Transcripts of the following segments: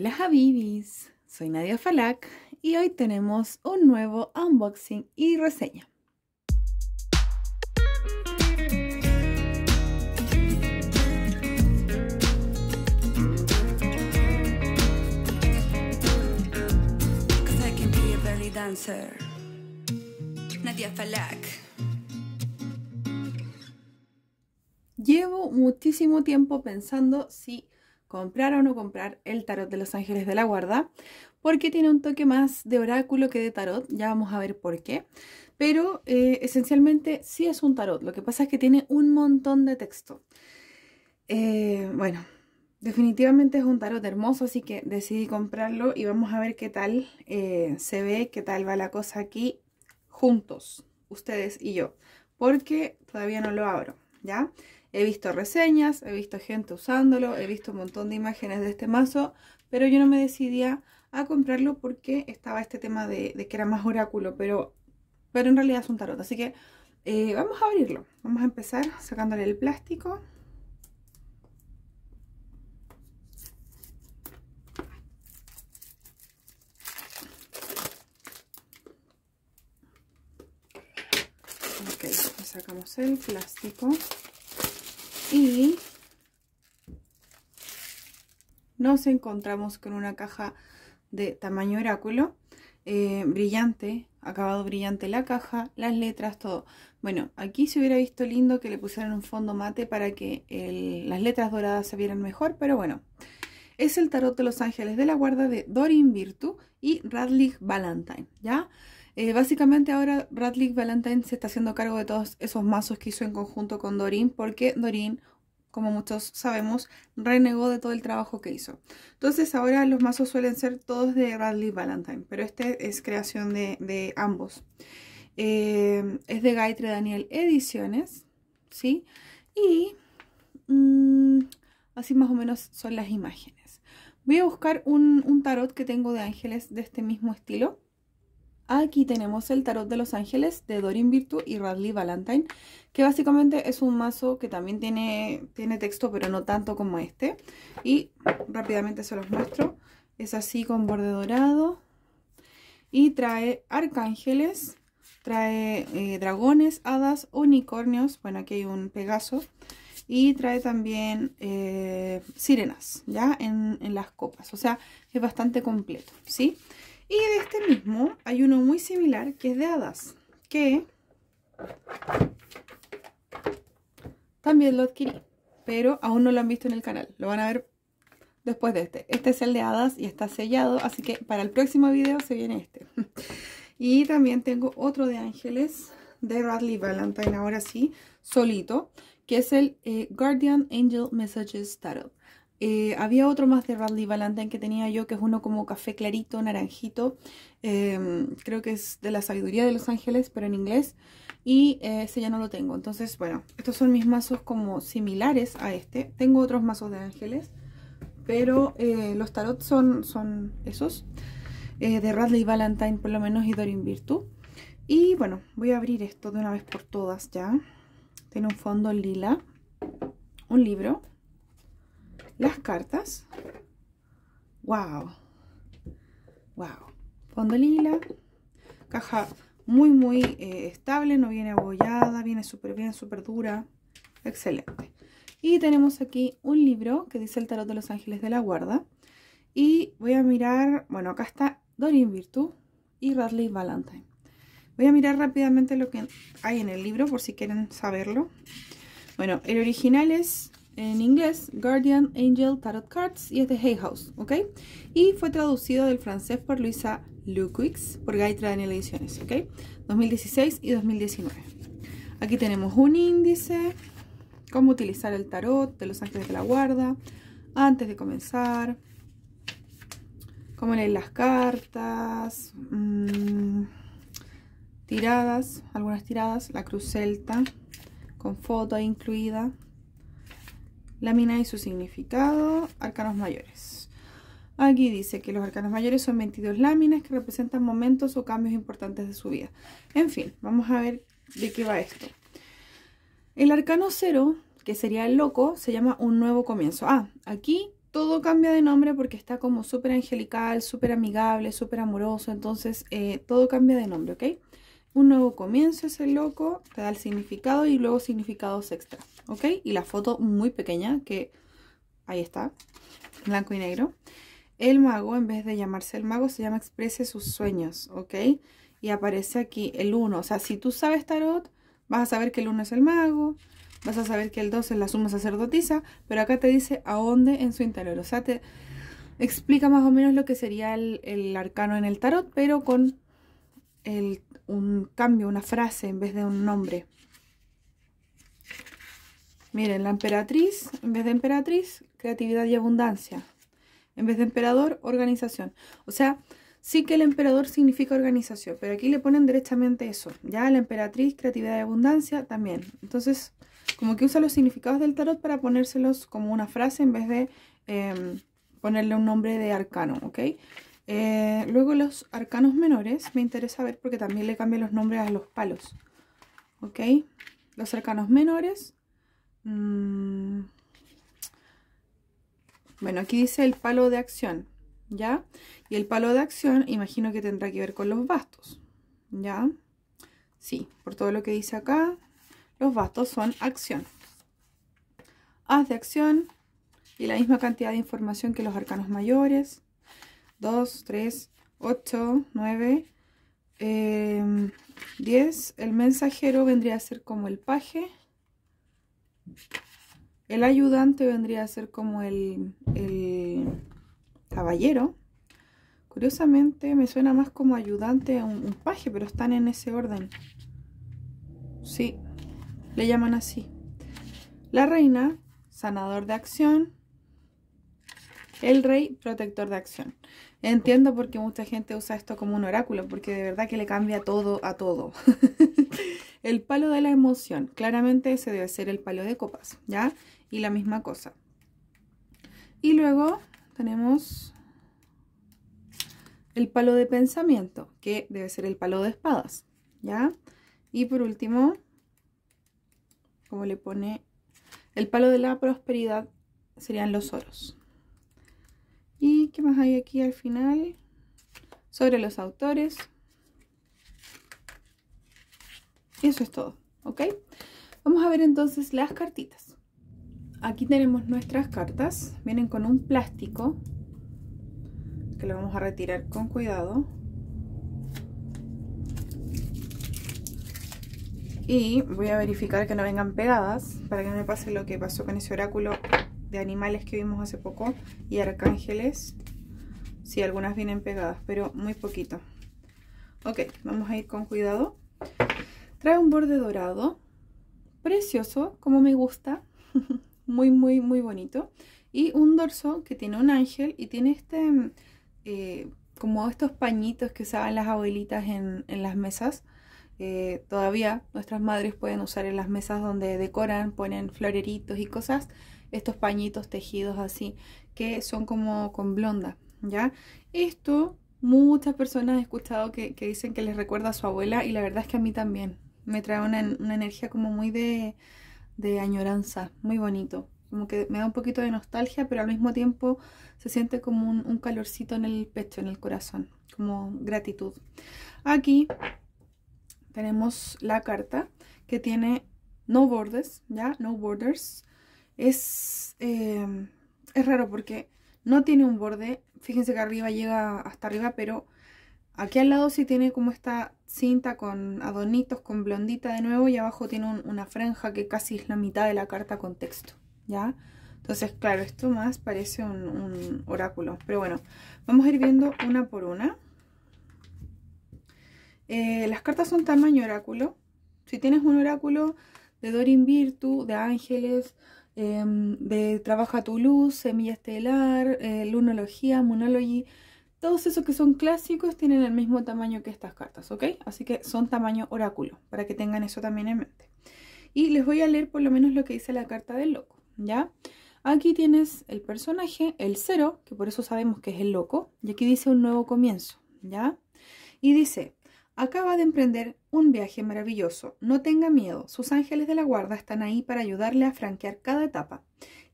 Hola Habibis, soy Nadia Falak y hoy tenemos un nuevo unboxing y reseña. Nadia Falak. Llevo muchísimo tiempo pensando si comprar o no comprar el tarot de los ángeles de la guarda, porque tiene un toque más de oráculo que de tarot, ya vamos a ver por qué, pero eh, esencialmente sí es un tarot, lo que pasa es que tiene un montón de texto. Eh, bueno, definitivamente es un tarot hermoso, así que decidí comprarlo y vamos a ver qué tal eh, se ve, qué tal va la cosa aquí juntos, ustedes y yo, porque todavía no lo abro, ¿ya? He visto reseñas, he visto gente usándolo, he visto un montón de imágenes de este mazo, pero yo no me decidía a comprarlo porque estaba este tema de, que era más oráculo, pero, pero en realidad es un tarot. Así que eh, vamos a abrirlo. Vamos a empezar sacándole el plástico. Ok, sacamos el plástico y nos encontramos con una caja de tamaño oráculo, eh, brillante, acabado brillante la caja, las letras, todo. Bueno, aquí se hubiera visto lindo que le pusieran un fondo mate para que las letras doradas se vieran mejor, pero bueno. Es el tarot de los ángeles de la guarda de Dorin Virtu y Radley Valentine, ¿ya? Eh, básicamente ahora Radley Valentine se está haciendo cargo de todos esos mazos que hizo en conjunto con Dorin, porque Dorin, como muchos sabemos, renegó de todo el trabajo que hizo. Entonces ahora los mazos suelen ser todos de Radley Valentine, pero este es creación de, ambos. Eh, es de Gaitre Daniel Ediciones, ¿sí? Y mm, así más o menos son las imágenes. Voy a buscar un, un tarot que tengo de ángeles de este mismo estilo Aquí tenemos el Tarot de los Ángeles de Dorin Virtue y Radley Valentine, que básicamente es un mazo que también tiene, tiene texto, pero no tanto como este. Y rápidamente se los muestro. Es así con borde dorado. Y trae arcángeles, trae eh, dragones, hadas, unicornios. Bueno, aquí hay un Pegaso. Y trae también eh, sirenas, ¿ya? En, las copas. O sea, es bastante completo, ¿sí? sí y de este mismo hay uno muy similar que es de hadas, que también lo adquirí, pero aún no lo han visto en el canal. Lo van a ver después de este. Este es el de hadas y está sellado, así que para el próximo video se viene este. y también tengo otro de ángeles de Radley Valentine, ahora sí, solito, que es el eh, Guardian Angel Messages Tarot. Eh, había otro más de Radley Valentine que tenía yo, que es uno como café clarito, naranjito. Em, creo que es de la sabiduría de Los Ángeles, pero en inglés. Y eh, ese ya no lo tengo. Entonces, bueno, estos son mis mazos como similares a este. Tengo otros mazos de ángeles, pero eh, los tarot son, son esos. de Radley Valentine por lo menos y Dorin Virtue Y bueno, voy a abrir esto de una vez por todas ya. Tiene un fondo lila, un libro las cartas. ¡Wow! ¡Wow! Fondo lila. Caja muy, muy eh, estable. No viene abollada. Viene súper bien, súper dura. Excelente. Y tenemos aquí un libro que dice El Tarot de los Ángeles de la Guarda. Y voy a mirar, bueno, acá está dorin Virtue y Radley Valentine. Voy a mirar rápidamente lo que hay en el libro por si quieren saberlo. Bueno, el original es en inglés, Guardian Angel Tarot Cards, y es de Hay House, ¿ok? Y fue traducido del francés por Luisa Luquix, por Gaitra Daniel Ediciones, ¿ok? 2016 y 2019. Aquí tenemos un índice, cómo utilizar el tarot de los ángeles de la guarda, antes de comenzar, cómo leer las cartas, mm, tiradas, algunas tiradas, la cruz celta, con foto ahí incluida, Lámina y su significado, arcanos mayores. Aquí dice que los arcanos mayores son 22 láminas que representan momentos o cambios importantes de su vida. En fin, vamos a ver de qué va esto. El arcano cero, que sería el loco, se llama un nuevo comienzo. Ah, aquí todo cambia de nombre porque está como súper angelical, súper amigable, súper amoroso. Entonces, eh, todo cambia de nombre, ¿ok? Un nuevo comienzo es el loco, te da el significado y luego significados extra, ¿ok? Y la foto muy pequeña, que ahí está, blanco y negro. El mago, en vez de llamarse el mago, se llama exprese sus sueños, ¿ok? Y aparece aquí el 1. O sea, si tú sabes tarot, vas a saber que el uno es el mago, vas a saber que el 2 es la suma sacerdotisa, pero acá te dice dónde en su interior. O sea, te explica más o menos lo que sería el arcano en el tarot, pero con un cambio, una frase en vez de un nombre. Miren, la emperatriz, en vez de emperatriz, creatividad y abundancia. En vez de emperador, organización. O sea, sí que el emperador significa organización, pero aquí le ponen directamente eso. Ya la emperatriz, creatividad y abundancia también. Entonces, como que usa los significados del tarot para ponérselos como una frase en vez de em, ponerle un nombre de arcano, ¿ok? Eh, luego los arcanos menores me interesa ver porque también le cambian los nombres a los palos. ¿Ok? Los arcanos menores. Mm, bueno, aquí dice el palo de acción, ¿ya? Y el palo de acción imagino que tendrá que ver con los bastos, ¿ya? Sí, por todo lo que dice acá, los bastos son acción. Haz de acción y la misma cantidad de información que los arcanos mayores. 2, 3, 8, 9, 10. El mensajero vendría a ser como el paje. El ayudante vendría a ser como el, caballero. Curiosamente me suena más como ayudante a un, paje, pero están en ese orden. Sí, le llaman así. La reina, sanador de acción, el rey protector de acción. Entiendo por qué mucha gente usa esto como un oráculo, porque de verdad que le cambia todo a todo. el palo de la emoción. Claramente ese debe ser el palo de copas, ¿ya? Y la misma cosa. Y luego tenemos el palo de pensamiento, que debe ser el palo de espadas, ¿ya? Y por último, como le pone, el palo de la prosperidad serían los oros. ¿Y qué más hay aquí al final? Sobre los autores. y Eso es todo, ¿ok? Vamos a ver entonces las cartitas. Aquí tenemos nuestras cartas. Vienen con un plástico que lo vamos a retirar con cuidado. Y voy a verificar que no vengan pegadas para que no me pase lo que pasó con ese oráculo de animales que vimos hace poco y arcángeles. Sí, algunas vienen pegadas, pero muy poquito. Ok, vamos a ir con cuidado. Trae un borde dorado, precioso, como me gusta, muy, muy, muy bonito. Y un dorso que tiene un ángel y tiene este, eh, como estos pañitos que usaban las abuelitas en las mesas, eh, todavía nuestras madres pueden usar en las mesas donde decoran, ponen floreritos y cosas, estos pañitos tejidos así, que son como con blonda, ¿ya? Esto muchas personas he escuchado que, dicen que les recuerda a su abuela y la verdad es que a mí también. Me trae una, energía como muy de, de añoranza, muy bonito como que me da un poquito de nostalgia, pero al mismo tiempo se siente como un, calorcito en el pecho, en el corazón, como gratitud. Aquí tenemos la carta que tiene no bordes, ¿ya? No borders. Es, em, es raro porque no tiene un borde. Fíjense que arriba llega hasta arriba, pero aquí al lado sí tiene como esta cinta con adornitos, con blondita de nuevo. Y abajo tiene una franja que casi es la mitad de la carta con texto, ¿ya? Entonces, claro, esto más parece un oráculo. Pero bueno, vamos a ir viendo una por una. Eh, las cartas son tamaño oráculo. Si tienes un oráculo de Dorin Virtu, de Ángeles, em, de Trabaja tu Luz, Semilla Estelar, eh, Lunología, Monology, todos esos que son clásicos tienen el mismo tamaño que estas cartas, ¿ok? Así que son tamaño oráculo, para que tengan eso también en mente. Y les voy a leer por lo menos lo que dice la carta del loco, ¿ya? Aquí tienes el personaje, el cero, que por eso sabemos que es el loco, y aquí dice un nuevo comienzo, ¿ya? Y dice, Acaba de emprender un viaje maravilloso. No tenga miedo, sus ángeles de la guarda están ahí para ayudarle a franquear cada etapa.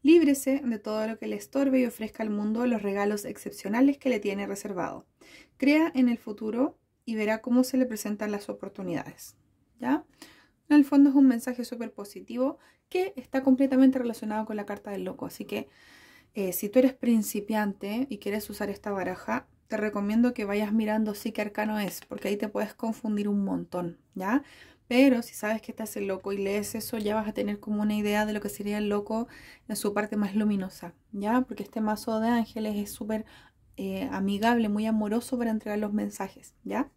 Líbrese de todo lo que le estorbe y ofrezca al mundo los regalos excepcionales que le tiene reservado. Crea en el futuro y verá cómo se le presentan las oportunidades. ¿Ya? En el fondo es un mensaje súper positivo que está completamente relacionado con la carta del loco. Así que eh, si tú eres principiante y quieres usar esta baraja, te recomiendo que vayas mirando sí que arcano es, porque ahí te puedes confundir un montón, ¿ya? Pero si sabes que estás el loco y lees eso, ya vas a tener como una idea de lo que sería el loco en su parte más luminosa, ¿ya? Porque este mazo de ángeles es súper eh, amigable, muy amoroso para entregar los mensajes, ¿ya?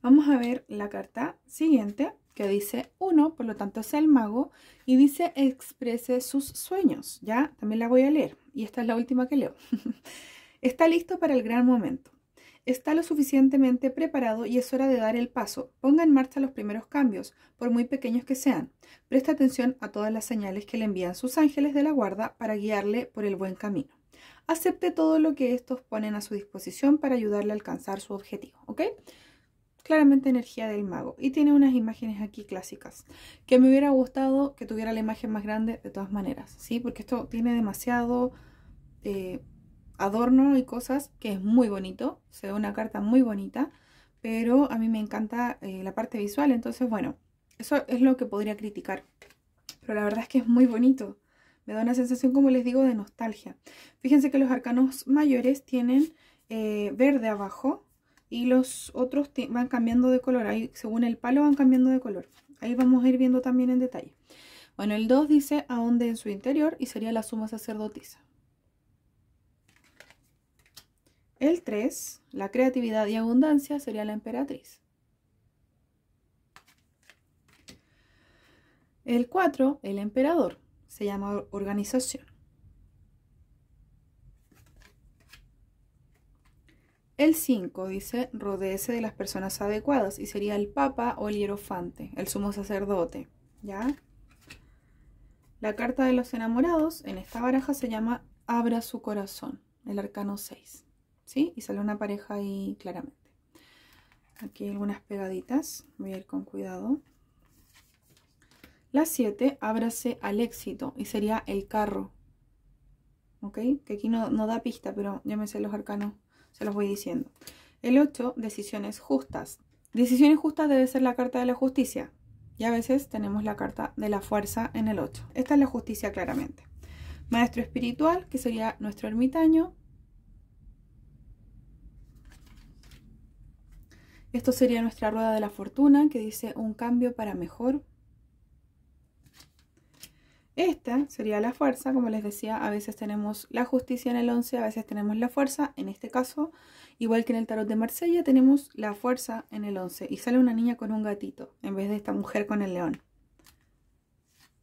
Vamos a ver la carta siguiente, que dice uno, por lo tanto es el mago, y dice exprese sus sueños, ¿ya? También la voy a leer, y esta es la última que leo. Está listo para el gran momento. Está lo suficientemente preparado y es hora de dar el paso. Ponga en marcha los primeros cambios, por muy pequeños que sean. Presta atención a todas las señales que le envían sus ángeles de la guarda para guiarle por el buen camino. Acepte todo lo que estos ponen a su disposición para ayudarle a alcanzar su objetivo, ¿ok? claramente energía del mago. Y tiene unas imágenes aquí clásicas, que me hubiera gustado que tuviera la imagen más grande de todas maneras, ¿sí? Porque esto tiene demasiado eh, adorno y cosas, que es muy bonito, se ve una carta muy bonita, pero a mí me encanta eh, la parte visual, entonces bueno, eso es lo que podría criticar, pero la verdad es que es muy bonito, me da una sensación, como les digo, de nostalgia. Fíjense que los arcanos mayores tienen eh, verde abajo y los otros van cambiando de color, ahí según el palo van cambiando de color, ahí vamos a ir viendo también en detalle. Bueno, el 2 dice Aonde en su interior y sería la suma sacerdotisa. El 3, la creatividad y abundancia, sería la emperatriz. El 4, el emperador, se llama organización. El 5 dice, rodeese de las personas adecuadas y sería el papa o el hierofante, el sumo sacerdote, ¿ya? La carta de los enamorados en esta baraja se llama Abra su corazón, el arcano 6. ¿sí? Y sale una pareja ahí claramente. Aquí hay algunas pegaditas, voy a ir con cuidado. La 7, ábrase al éxito y sería el carro. ¿Ok? Que aquí no, no da pista, pero ya me sé los arcanos, se los voy diciendo. El 8, decisiones justas. Decisiones justas debe ser la carta de la justicia. Y a veces tenemos la carta de la fuerza en el 8. Esta es la justicia claramente. Maestro espiritual, que sería nuestro ermitaño, Esto sería nuestra rueda de la fortuna que dice un cambio para mejor. Esta sería la fuerza, como les decía, a veces tenemos la justicia en el 11, a veces tenemos la fuerza, en este caso, igual que en el tarot de Marsella, tenemos la fuerza en el 11 y sale una niña con un gatito en vez de esta mujer con el león.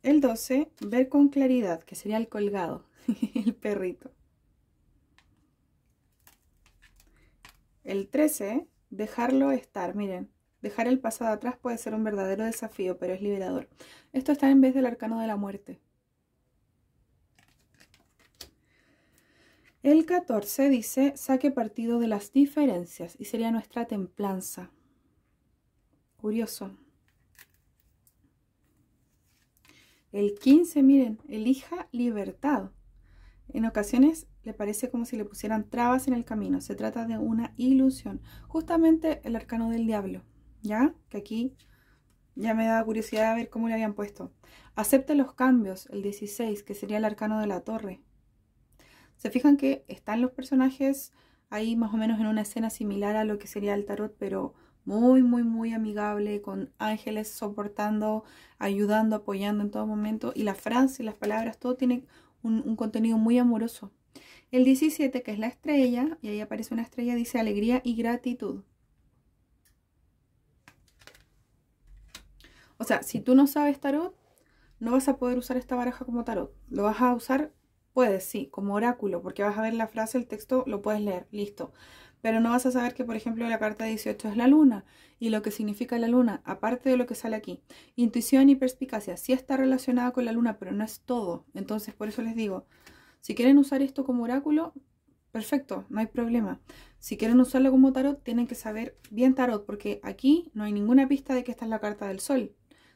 El 12, ver con claridad, que sería el colgado, el perrito. El 13, Dejarlo estar, miren. Dejar el pasado atrás puede ser un verdadero desafío, pero es liberador. Esto está en vez del arcano de la muerte. El 14 dice, saque partido de las diferencias y sería nuestra templanza. Curioso. El 15, miren, elija libertad. En ocasiones le parece como si le pusieran trabas en el camino. Se trata de una ilusión. Justamente el arcano del diablo, ¿ya? Que aquí ya me da curiosidad a ver cómo le habían puesto. Acepta los cambios, el 16, que sería el arcano de la torre. Se fijan que están los personajes ahí más o menos en una escena similar a lo que sería el tarot, pero muy, muy, muy amigable, con ángeles soportando, ayudando, apoyando en todo momento. Y la frase y las palabras, todo tiene un contenido muy amoroso. El 17, que es la estrella, y ahí aparece una estrella, dice alegría y gratitud. O sea, si tú no sabes tarot, no vas a poder usar esta baraja como tarot. Lo vas a usar, puedes, sí, como oráculo, porque vas a ver la frase, el texto, lo puedes leer, listo. Pero no vas a saber que, por ejemplo, la carta 18 es la luna y lo que significa la luna, aparte de lo que sale aquí. Intuición y perspicacia, sí está relacionada con la luna, pero no es todo. Entonces, por eso les digo, si quieren usar esto como oráculo, perfecto, no hay problema. Si quieren usarlo como tarot, tienen que saber bien tarot, porque aquí no hay ninguna pista de que esta es la carta del sol.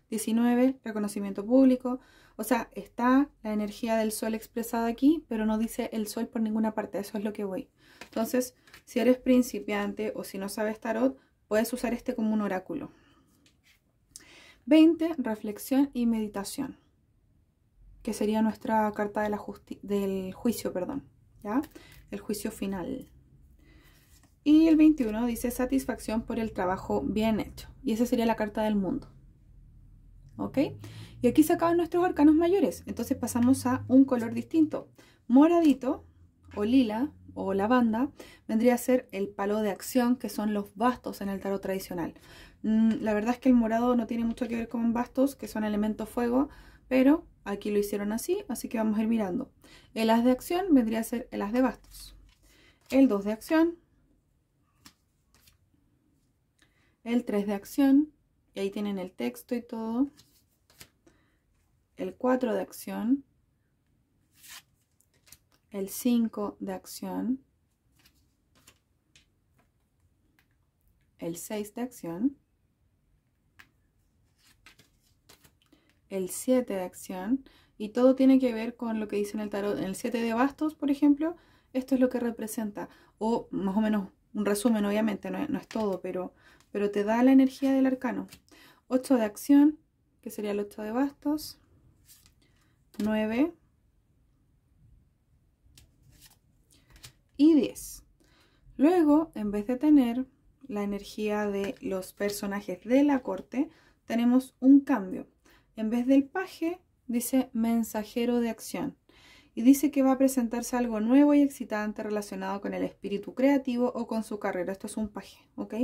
19, reconocimiento público. O sea, está la energía del sol expresada aquí, pero no dice el sol por ninguna parte, eso es lo que voy. Entonces, si eres principiante o si no sabes tarot, puedes usar este como un oráculo. 20, reflexión y meditación que sería nuestra carta del juicio, perdón, ¿ya? El juicio final. Y el 21 dice satisfacción por el trabajo bien hecho. Y esa sería la carta del mundo. ¿Ok? Y aquí se acaban nuestros arcanos mayores. Entonces pasamos a un color distinto. Moradito o lila o lavanda vendría a ser el palo de acción que son los bastos en el tarot tradicional. Mm, la verdad es que el morado no tiene mucho que ver con bastos, que son elementos fuego, pero Aquí lo hicieron así, así que vamos a ir mirando. El as de acción vendría a ser el as de bastos. El 2 de acción. El 3 de acción. Y ahí tienen el texto y todo. El 4 de acción. El 5 de acción. El 6 de acción. el 7 de acción, y todo tiene que ver con lo que dice en el tarot, en el 7 de bastos, por ejemplo, esto es lo que representa, o más o menos un resumen, obviamente, no, no es todo, pero, pero te da la energía del arcano. 8 de acción, que sería el 8 de bastos, 9 y 10. Luego, en vez de tener la energía de los personajes de la corte, tenemos un cambio. En vez del paje, dice mensajero de acción. Y dice que va a presentarse algo nuevo y excitante relacionado con el espíritu creativo o con su carrera. Esto es un paje, ¿ok?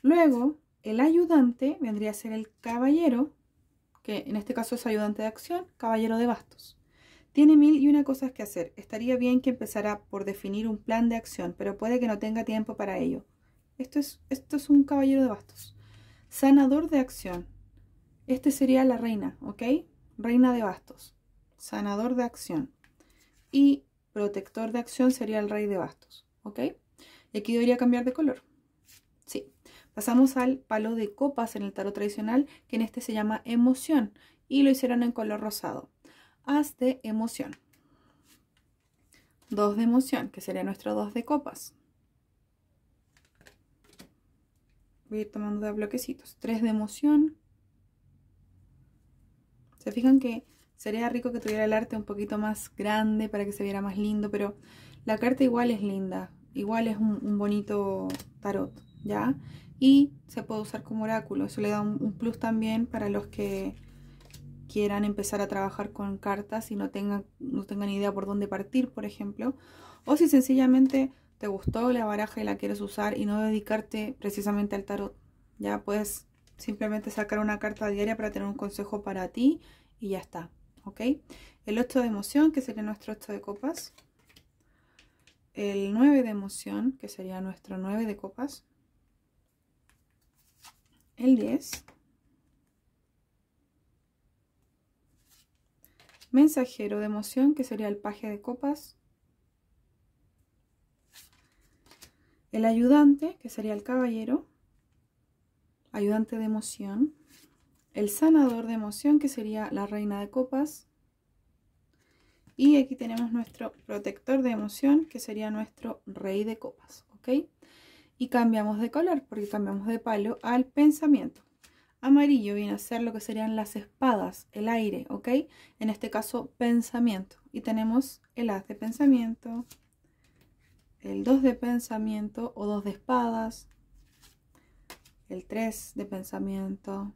Luego, el ayudante vendría a ser el caballero, que en este caso es ayudante de acción, caballero de bastos. Tiene mil y una cosas que hacer. Estaría bien que empezara por definir un plan de acción, pero puede que no tenga tiempo para ello. Esto es, esto es un caballero de bastos. Sanador de acción. Este sería la reina, ¿ok? Reina de bastos, sanador de acción. Y protector de acción sería el rey de bastos, ¿ok? Y aquí debería cambiar de color. Sí. Pasamos al palo de copas en el tarot tradicional, que en este se llama emoción. Y lo hicieron en color rosado. Haz de emoción. Dos de emoción, que sería nuestro dos de copas. Voy a ir tomando de bloquecitos. Tres de emoción. Se fijan que sería rico que tuviera el arte un poquito más grande para que se viera más lindo, pero la carta igual es linda, igual es un, bonito tarot, ¿ya? Y se puede usar como oráculo, eso le da un, plus también para los que quieran empezar a trabajar con cartas y no tengan, no tengan idea por dónde partir, por ejemplo. O si sencillamente te gustó la baraja y la quieres usar y no dedicarte precisamente al tarot. Ya puedes Simplemente sacar una carta diaria para tener un consejo para ti y ya está. ¿Ok? El 8 de emoción, que sería nuestro 8 de copas. El 9 de emoción, que sería nuestro 9 de copas. El 10. Mensajero de emoción, que sería el paje de copas. El ayudante, que sería el caballero ayudante de emoción, el sanador de emoción, que sería la reina de copas, y aquí tenemos nuestro protector de emoción, que sería nuestro rey de copas, ¿ok? Y cambiamos de color, porque cambiamos de palo al pensamiento. Amarillo viene a ser lo que serían las espadas, el aire, ¿ok? En este caso, pensamiento. Y tenemos el haz de pensamiento, el 2 de pensamiento o dos de espadas, el 3 de pensamiento,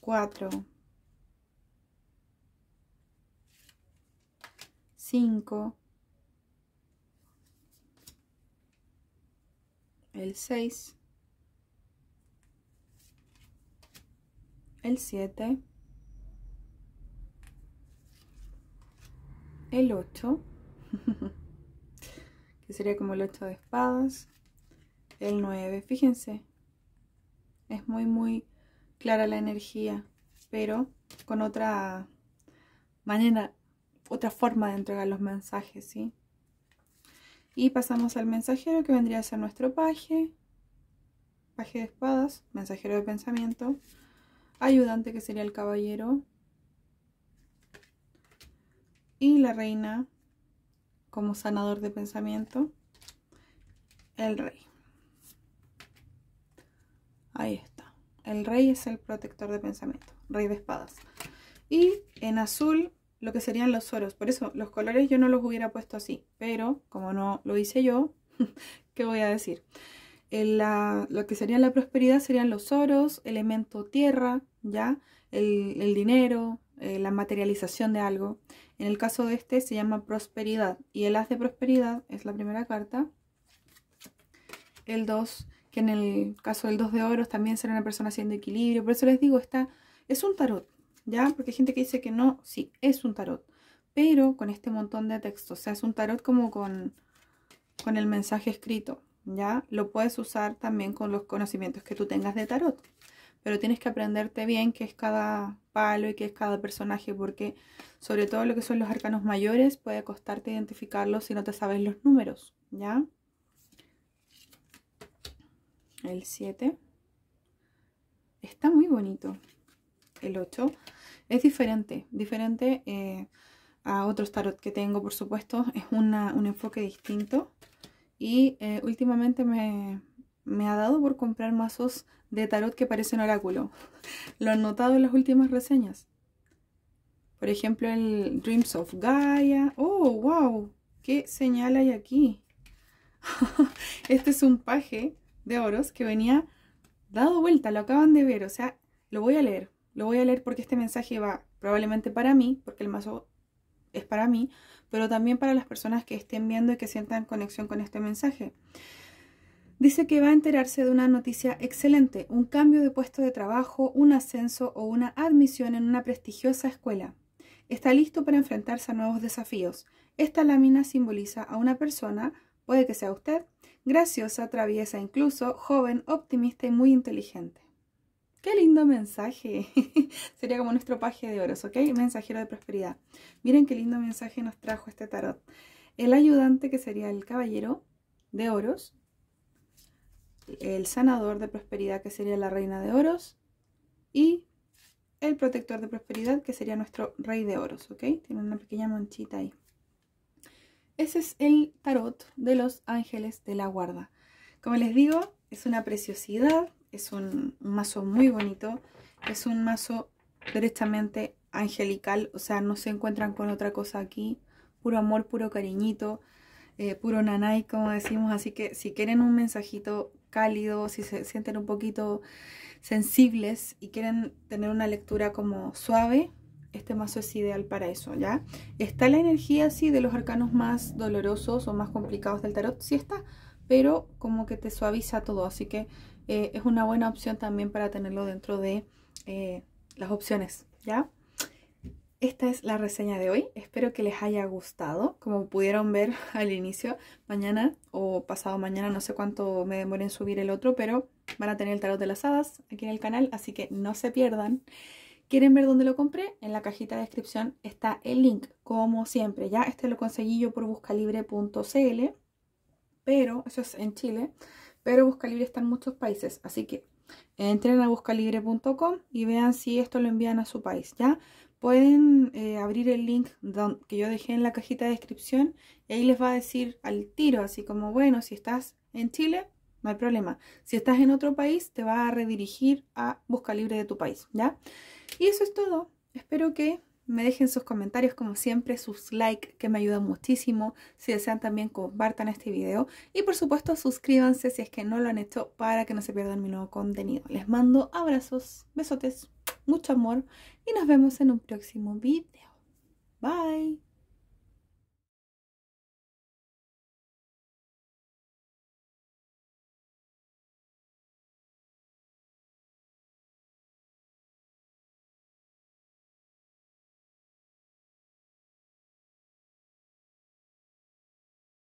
4, 5, el 6, el 7, el 8, que sería como el 8 de espadas, el 9. Fíjense, es muy, muy clara la energía, pero con otra manera, otra forma de entregar los mensajes, ¿sí? Y pasamos al mensajero que vendría a ser nuestro paje, paje de espadas, mensajero de pensamiento, ayudante que sería el caballero, y la reina como sanador de pensamiento, el rey. Ahí está. El rey es el protector de pensamiento, rey de espadas. Y en azul lo que serían los oros. Por eso los colores yo no los hubiera puesto así, pero como no lo hice yo, ¿qué voy a decir? lo que sería la prosperidad serían los oros, elemento tierra, ¿ya? El, dinero, eh, la materialización de algo. En el caso de este se llama prosperidad y el haz de prosperidad es la primera carta. El 2 que en el caso del 2 de oros también será una persona haciendo equilibrio. Por eso les digo, está, es un tarot, ¿ya? Porque hay gente que dice que no, sí, es un tarot, pero con este montón de textos. O sea, es un tarot como con, con el mensaje escrito, ¿ya? Lo puedes usar también con los conocimientos que tú tengas de tarot. Pero tienes que aprenderte bien qué es cada palo y qué es cada personaje, porque sobre todo lo que son los arcanos mayores puede costarte identificarlos si no te sabes los números, ¿ya? el 7. Está muy bonito el 8. Es diferente, diferente eh, a otros tarot que tengo, por supuesto. Es un enfoque distinto. Y eh, últimamente me, me ha dado por comprar mazos de tarot que parecen oráculo. Lo han notado en las últimas reseñas. Por ejemplo, el Dreams of Gaia. ¡Oh, wow! ¿Qué señal hay aquí? este es un paje de oros que venía dado vuelta, lo acaban de ver, o sea, lo voy a leer, lo voy a leer porque este mensaje va probablemente para mí, porque el mazo es para mí, pero también para las personas que estén viendo y que sientan conexión con este mensaje. Dice que va a enterarse de una noticia excelente, un cambio de puesto de trabajo, un ascenso o una admisión en una prestigiosa escuela. Está listo para enfrentarse a nuevos desafíos. Esta lámina simboliza a una persona, puede que sea usted, graciosa, traviesa, incluso joven, optimista y muy inteligente. Qué lindo mensaje. Sería como nuestro paje de oros, ¿ok? Mensajero de prosperidad. Miren qué lindo mensaje nos trajo este tarot. El ayudante, que sería el caballero de oros. El sanador de prosperidad, que sería la reina de oros. Y el protector de prosperidad, que sería nuestro rey de oros, ¿ok? Tiene una pequeña manchita ahí. Ese es el tarot de los ángeles de la guarda. Como les digo, es una preciosidad, es un, mazo muy bonito, es un mazo derechamente angelical, o sea, no se encuentran con otra cosa aquí, puro amor, puro cariñito, eh, puro nanay, como decimos, así que si quieren un mensajito cálido, si se sienten un poquito sensibles y quieren tener una lectura como suave, este mazo es ideal para eso, ¿ya? ¿Está la energía, así de los arcanos más dolorosos o más complicados del tarot? Sí está, pero como que te suaviza todo, así que eh, es una buena opción también para tenerlo dentro de eh, las opciones, ¿ya? Esta es la reseña de hoy, espero que les haya gustado, como pudieron ver al inicio, mañana o pasado mañana, no sé cuánto me demoré en subir el otro, pero van a tener el tarot de las hadas aquí en el canal, así que no se pierdan. ¿Quieren ver dónde lo compré? En la cajita de descripción está el link, como siempre. Ya este lo conseguí yo por buscalibre.cl, pero eso es en Chile, pero Buscalibre está en muchos países, así que entren a buscalibre.com y vean si esto lo envían a su país, ¿ya? Pueden eh, abrir el link que yo dejé en la cajita de descripción y ahí les va a decir al tiro, así como, bueno, si estás en Chile, no hay problema. Si estás en otro país, te va a redirigir a Busca Libre de tu país, ¿ya? Y eso es todo. Espero que me dejen sus comentarios como siempre, sus likes que me ayudan muchísimo. Si desean también compartan este video y por supuesto suscríbanse si es que no lo han hecho para que no se pierdan mi nuevo contenido. Les mando abrazos, besotes, mucho amor y nos vemos en un próximo video. Bye.